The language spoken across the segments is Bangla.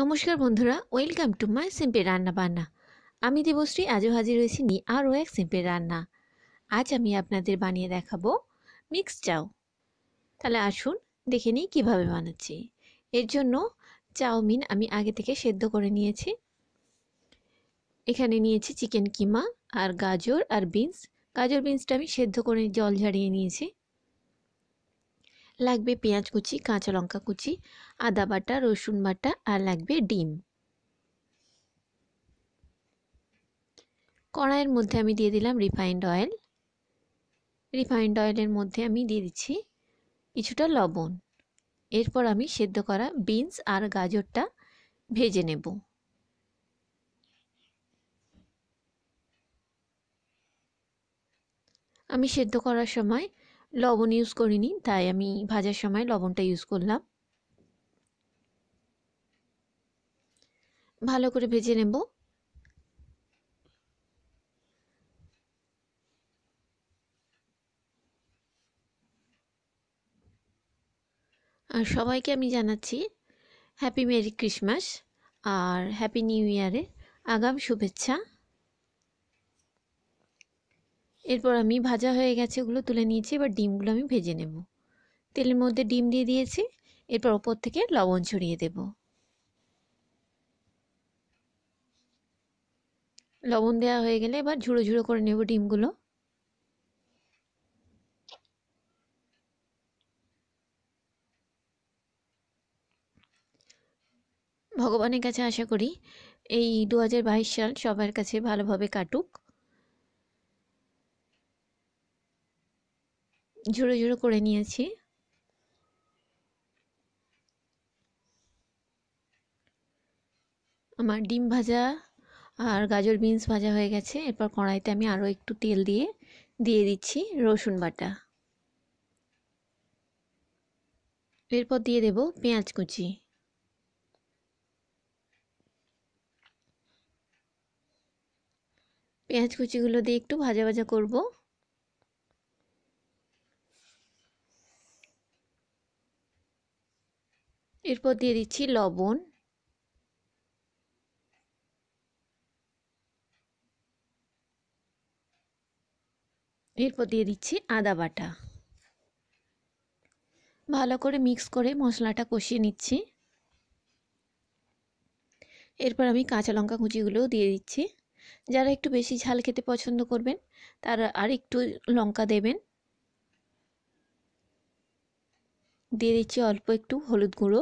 নমস্কার বন্ধুরা ওয়েলকাম টু মাই সিম্পের রান্না বান্না আমি দেবশ্রী আজও হাজির হয়েছি নি আরও এক সিম্পের রান্না আজ আমি আপনাদের বানিয়ে দেখাবো মিক্স চাউ তাহলে আসুন দেখে নিই কীভাবে বানাচ্ছি এর জন্য চাউমিন আমি আগে থেকে সেদ্ধ করে নিয়েছি এখানে নিয়েছি চিকেন কিমা আর গাজর আর বিনস গাজর বিনসটা আমি সেদ্ধ করে জল ঝাড়িয়ে নিয়েছি লাগবে পেঁয়াজ কুচি কাঁচা লঙ্কা কুচি আদা বাটা রসুন বাটা আর লাগবে ডিম কড়াইয়ের মধ্যে আমি দিয়ে দিলাম রিফাইন্ড অয়েল রিফাইন্ড অয়েলের মধ্যে আমি দিয়ে দিচ্ছি কিছুটা লবণ এরপর আমি সেদ্ধ করা বিনস আর গাজরটা ভেজে নেব আমি সেদ্ধ করার সময় লবণ ইউজ করিনি তাই আমি ভাজার সময় লবণটা ইউজ করলাম ভালো করে ভেজে নেব আর সবাইকে আমি জানাচ্ছি হ্যাপি মেরি ক্রিসমাস আর হ্যাপি নিউ ইয়ারে আগাম শুভেচ্ছা এরপর আমি ভাজা হয়ে গেছে ওগুলো তুলে নিয়েছি এবার ডিমগুলো আমি ভেজে নেব তেলের মধ্যে ডিম দিয়ে দিয়েছি এরপর ওপর থেকে লবণ ছড়িয়ে দেব লবণ দেওয়া হয়ে গেলে এবার ঝুড়ো ঝুড়ো করে নেব ডিমগুলো ভগবানের কাছে আশা করি এই দু সাল সবার কাছে ভালোভাবে কাটুক ঝুড়ো ঝুড়ো করে নিয়েছি আমার ডিম ভাজা আর গাজর বিনস ভাজা হয়ে গেছে এরপর কড়াইতে আমি আরও একটু তেল দিয়ে দিয়ে দিচ্ছি রসুন বাটা এরপর দিয়ে দেব পেঁয়াজ কুচি পেঁয়াজ কুচিগুলো দিয়ে একটু ভাজা ভাজা করবো এরপর দিয়ে দিচ্ছি লবণ এরপর দিয়ে দিচ্ছি আদা বাটা ভালো করে মিক্স করে মশলাটা কষিয়ে নিচ্ছি এরপর আমি কাঁচা লঙ্কা কুচিগুলোও দিয়ে দিচ্ছি যারা একটু বেশি ঝাল খেতে পছন্দ করবেন তারা আর একটু লঙ্কা দেবেন দিয়ে দিচ্ছি অল্প একটু হলুদ গুঁড়ো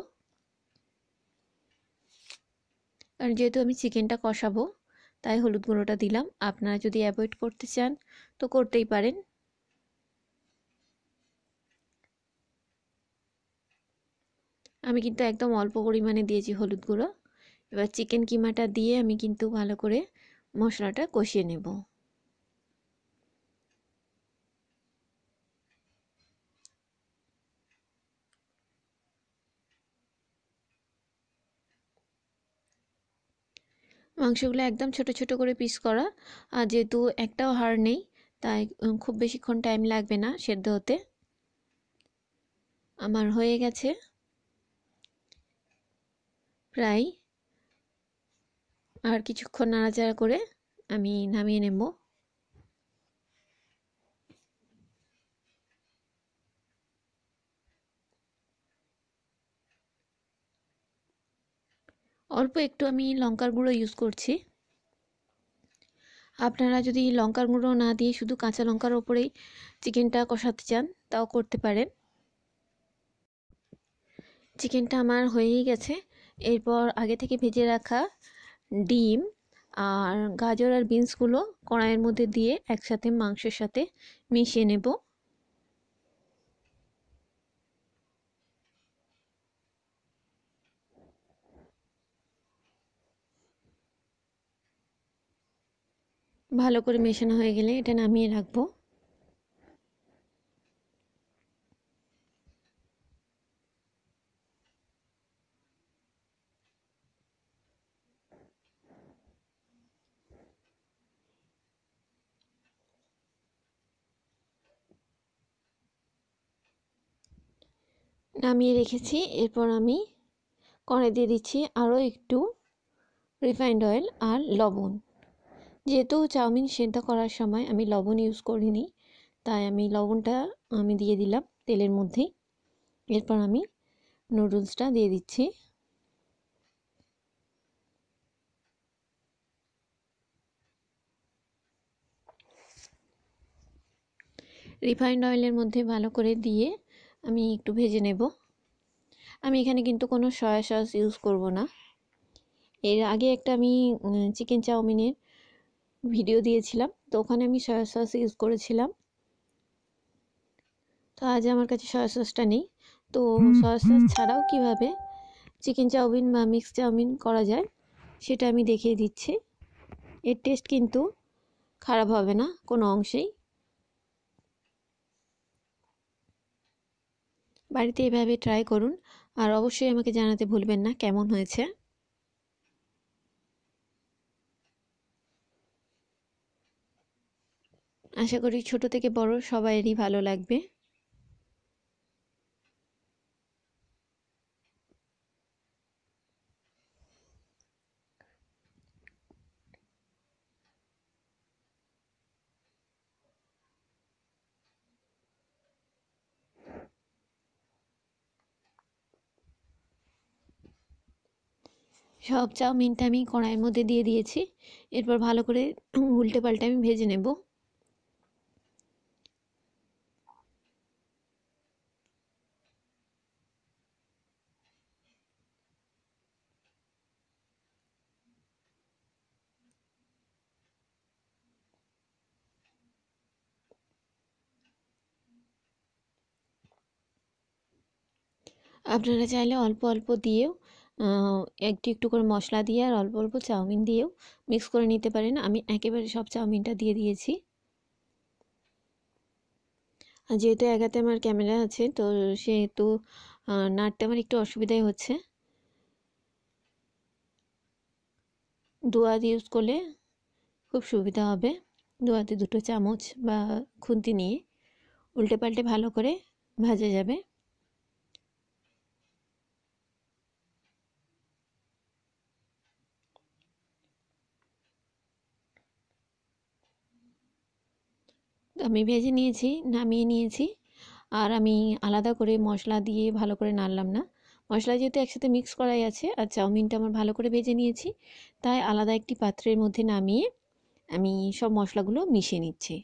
কারণ যেহেতু আমি চিকেনটা কষাবো তাই হলুদ গুঁড়োটা দিলাম আপনারা যদি অ্যাভয়েড করতে চান তো করতেই পারেন আমি কিন্তু একদম অল্প পরিমাণে দিয়েছি হলুদ গুঁড়ো এবার চিকেন কিমাটা দিয়ে আমি কিন্তু ভালো করে মশলাটা কষিয়ে নেব মাংসগুলো একদম ছোট ছোট করে পিস করা আর যেহেতু একটাও হাড় নেই তাই খুব বেশিক্ষণ টাইম লাগবে না সেদ্ধ হতে আমার হয়ে গেছে প্রায় আর কিছুক্ষণ নাড়াচাড়া করে আমি নামিয়ে নেব অল্প একটু আমি লঙ্কার গুঁড়ো ইউজ করছি আপনারা যদি লঙ্কার গুঁড়ো না দিয়ে শুধু কাঁচা লঙ্কার ওপরেই চিকেনটা কষাতে চান তাও করতে পারেন চিকেনটা আমার হয়েই গেছে এরপর আগে থেকে ভেজে রাখা ডিম আর গাজর আর বিনসগুলো কড়াইয়ের মধ্যে দিয়ে একসাথে মাংসের সাথে মিশিয়ে নেব ভালো করে মেশানো হয়ে গেলে এটা নামিয়ে রাখবো নামিয়ে রেখেছি এরপর আমি কড়াই দিয়ে দিচ্ছি আরও একটু রিফাইন্ড অয়েল আর লবণ যেহেতু চাউমিন সেদ্ধ করার সময় আমি লবণ ইউজ করিনি তাই আমি লবণটা আমি দিয়ে দিলাম তেলের মধ্যে এরপর আমি নুডলসটা দিয়ে দিচ্ছি রিফাইন্ড অয়েলের মধ্যে ভালো করে দিয়ে আমি একটু ভেজে নেব আমি এখানে কিন্তু কোনো সয়া সস ইউজ করব না এর আগে একটা আমি চিকেন চাউমিনের ভিডিও দিয়েছিলাম তো ওখানে আমি সয়া সস ইউজ করেছিলাম তো আজ আমার কাছে সয়া সসটা নেই তো সয়া সস ছাড়াও কিভাবে চিকেন চাউমিন বা মিক্স চাউমিন করা যায় সেটা আমি দেখিয়ে দিচ্ছি এর টেস্ট কিন্তু খারাপ হবে না কোনো অংশেই বাড়িতে এভাবে ট্রাই করুন আর অবশ্যই আমাকে জানাতে ভুলবেন না কেমন হয়েছে আশা করি ছোট থেকে বড় সবাইয়েরই ভালো লাগবে সব চাউমিনটা আমি কড়াইয়ের মধ্যে দিয়ে দিয়েছি এরপর ভালো করে উল্টে পাল্টে আমি ভেজে নেব আপনারা চাইলে অল্প অল্প দিয়েও একটু একটু করে মশলা দিয়ে আর অল্প অল্প চাউমিন দিয়েও মিক্স করে নিতে পারেন আমি একেবারে সব চাউমিনটা দিয়ে দিয়েছি আর যেহেতু একাতে আমার ক্যামেরা আছে তো সেহেতু নাড়তে আমার একটু অসুবিধাই হচ্ছে দুয়াত ইউজ করলে খুব সুবিধা হবে দুয়াতে দুটো চামচ বা খুন্তি নিয়ে উল্টে পাল্টে ভালো করে ভাজা যাবে আমি ভেজে নিয়েছি নামিয়ে নিয়েছি আর আমি আলাদা করে মশলা দিয়ে ভালো করে নাড়লাম না মশলা যেহেতু একসাথে মিক্স করাই আছে আর চাউমিনটা আমার ভালো করে ভেজে নিয়েছি তাই আলাদা একটি পাত্রের মধ্যে নামিয়ে আমি সব মশলাগুলো মিশিয়ে নিচ্ছি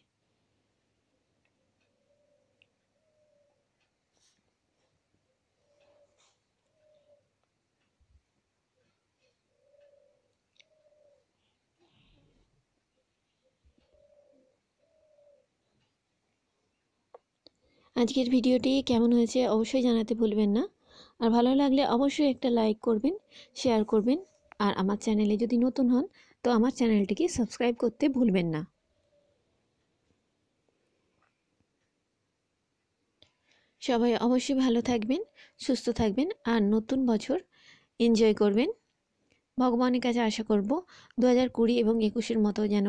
আজকের ভিডিওটি কেমন হয়েছে অবশ্যই জানাতে ভুলবেন না আর ভালো লাগলে অবশ্যই একটা লাইক করবেন শেয়ার করবেন আর আমার চ্যানেলে যদি নতুন হন তো আমার চ্যানেলটিকে সাবস্ক্রাইব করতে ভুলবেন না সবাই অবশ্যই ভালো থাকবেন সুস্থ থাকবেন আর নতুন বছর এনজয় করবেন ভগবানের কাছে আশা করব দু হাজার কুড়ি এবং একুশের মতো যেন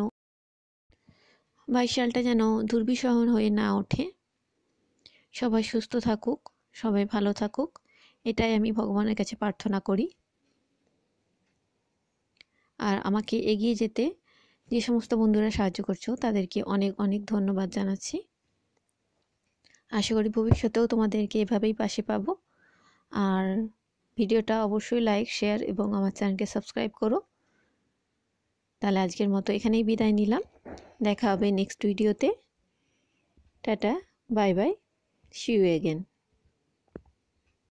বাইশ সালটা যেন দুর্বিষহ হয়ে না ওঠে সবাই সুস্থ থাকুক সবাই ভালো থাকুক এটাই আমি ভগবানের কাছে প্রার্থনা করি আর আমাকে এগিয়ে যেতে যে সমস্ত বন্ধুরা সাহায্য করছো তাদেরকে অনেক অনেক ধন্যবাদ জানাচ্ছি আশা করি ভবিষ্যতেও তোমাদেরকে এভাবেই পাশে পাবো আর ভিডিওটা অবশ্যই লাইক শেয়ার এবং আমার চ্যানেলকে সাবস্ক্রাইব করো তাহলে আজকের মতো এখানেই বিদায় নিলাম দেখা হবে নেক্সট ভিডিওতে tata bye bye shoe again